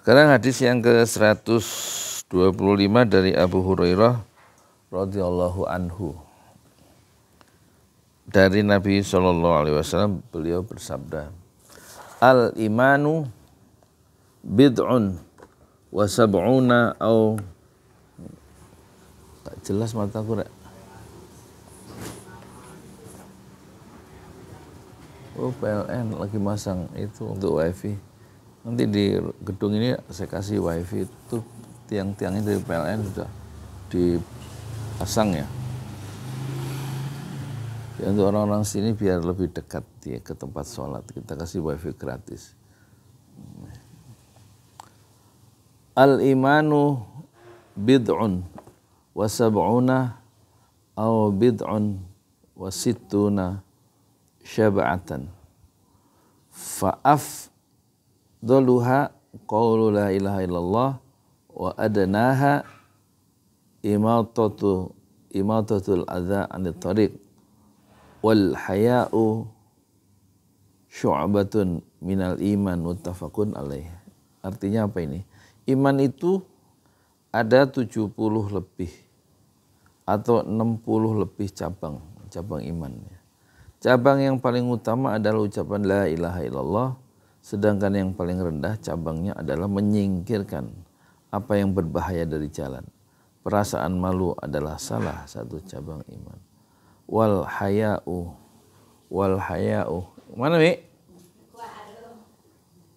Sekarang hadis yang ke-125 dari Abu Hurairah radhiyallahu anhu. Dari Nabi Shallallahu alaihi wasallam beliau bersabda, "Al imanu bid'un wa sab'una au tak jelas mataku rek. Oh PLN lagi masang itu untuk wifi nanti di gedung ini saya kasih wifi itu tiang-tiangnya dari PLN sudah dipasang ya. ya untuk orang-orang sini biar lebih dekat ya, ke tempat sholat kita kasih wifi gratis. Al imanu bid'un wa sab'una aw bid'un wa sittuna syab'atan fa'af Doluha qawlu la ilaha illallah wa adanaha imatatu imatatul adha anit tariq wal haya'u syu'batun minal iman muttafaqun alaih. Artinya apa ini? Iman itu ada 70 lebih atau 60 lebih cabang, cabang iman. Cabang yang paling utama adalah ucapan la ilaha illallah Sedangkan yang paling rendah cabangnya adalah menyingkirkan apa yang berbahaya dari jalan. Perasaan malu adalah salah satu cabang iman. Wal haya'u. Wal haya'u. Mana Mi?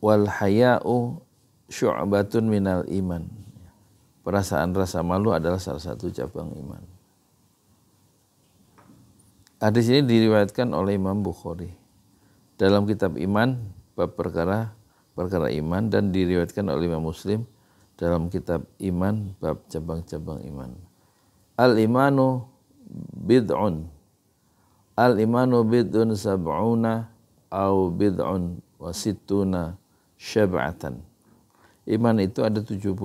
Wal haya'u syu'batun minal iman. Perasaan rasa malu adalah salah satu cabang iman. Hadis ini diriwayatkan oleh Imam Bukhari. Dalam kitab iman bab perkara perkara iman dan diriwayatkan oleh Imam Muslim dalam kitab iman bab cabang-cabang iman. Al imanu bid'un. Al imanu bid'un sab'una au bid'un wasituna syab'atan. Iman itu ada 70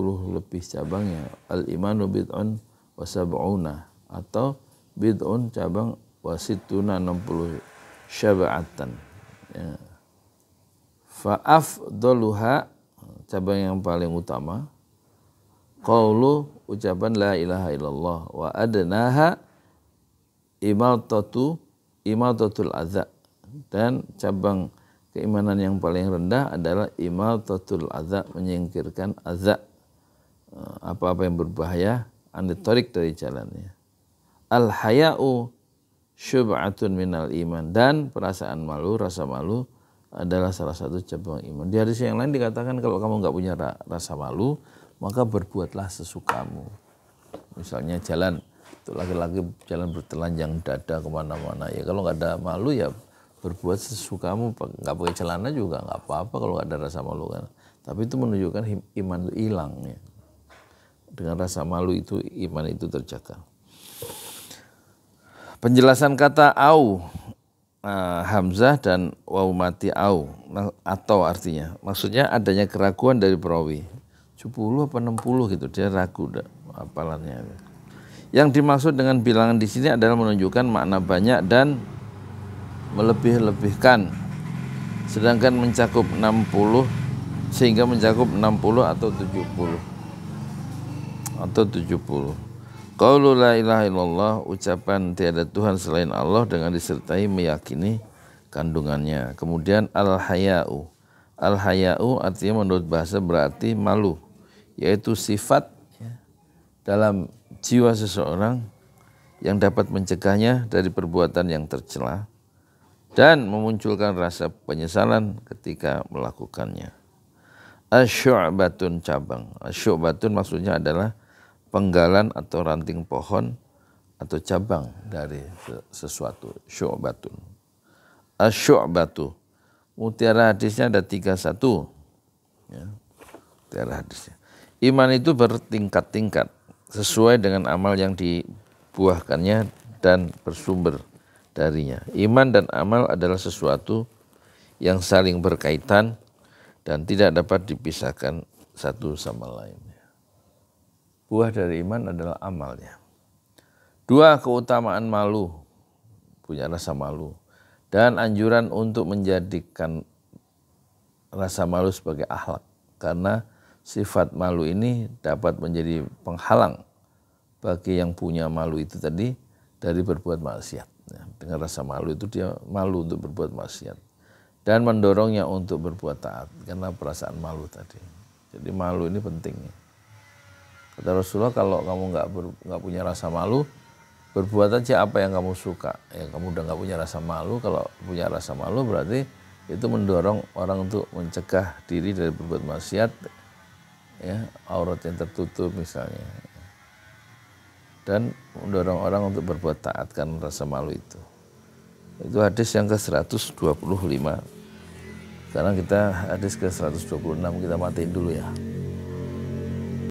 lebih cabangnya. Al imanu bid'un wasab'una atau bid'un cabang wasituna 60 syab'atan. Ya. Fa'af doluha cabang yang paling utama Qawlu ucapan la ilaha illallah Wa adnaha imal imaltatul adha Dan cabang keimanan yang paling rendah adalah imaltatul adha Menyingkirkan adha eh, Apa-apa yang berbahaya Anitorik dari jalannya Al-haya'u syub'atun minal iman Dan perasaan malu, rasa malu adalah salah satu cabang iman. Di hadis yang lain dikatakan kalau kamu nggak punya ra rasa malu, maka berbuatlah sesukamu. Misalnya jalan, untuk laki-laki jalan bertelanjang dada kemana-mana. Ya kalau nggak ada malu ya berbuat sesukamu, nggak pakai celana juga nggak apa-apa kalau nggak ada rasa malu kan. Tapi itu menunjukkan iman itu hilang ya. Dengan rasa malu itu iman itu terjaga. Penjelasan kata au uh, hamzah dan Wau mati au atau artinya. Maksudnya adanya keraguan dari perawi. 70 apa 60 gitu dia ragu apalannya. Yang dimaksud dengan bilangan di sini adalah menunjukkan makna banyak dan melebih-lebihkan. Sedangkan mencakup 60 sehingga mencakup 60 atau 70 atau 70. Qawlu la ilaha illallah ucapan tiada Tuhan selain Allah dengan disertai meyakini kandungannya. Kemudian al-haya'u. Al-haya'u artinya menurut bahasa berarti malu, yaitu sifat ya, dalam jiwa seseorang yang dapat mencegahnya dari perbuatan yang tercela dan memunculkan rasa penyesalan ketika melakukannya. Asyu'batun cabang. Asyu'batun maksudnya adalah penggalan atau ranting pohon atau cabang dari sesuatu syu'batun batu mutiara hadisnya ada tiga ya mutiara hadisnya iman itu bertingkat-tingkat sesuai dengan amal yang dibuahkannya dan bersumber darinya iman dan amal adalah sesuatu yang saling berkaitan dan tidak dapat dipisahkan satu sama lain Buah dari iman adalah amalnya. Dua keutamaan malu, punya rasa malu, dan anjuran untuk menjadikan rasa malu sebagai akhlak, karena sifat malu ini dapat menjadi penghalang bagi yang punya malu itu tadi dari berbuat maksiat. Ya, dengan rasa malu itu dia malu untuk berbuat maksiat dan mendorongnya untuk berbuat taat karena perasaan malu tadi. Jadi malu ini pentingnya. Kata Rasulullah kalau kamu nggak nggak punya rasa malu, berbuat aja apa yang kamu suka. Ya kamu udah nggak punya rasa malu. Kalau punya rasa malu berarti itu mendorong orang untuk mencegah diri dari berbuat maksiat, ya aurat yang tertutup misalnya. Dan mendorong orang untuk berbuat taat karena rasa malu itu. Itu hadis yang ke-125. Sekarang kita hadis ke-126 kita matiin dulu ya.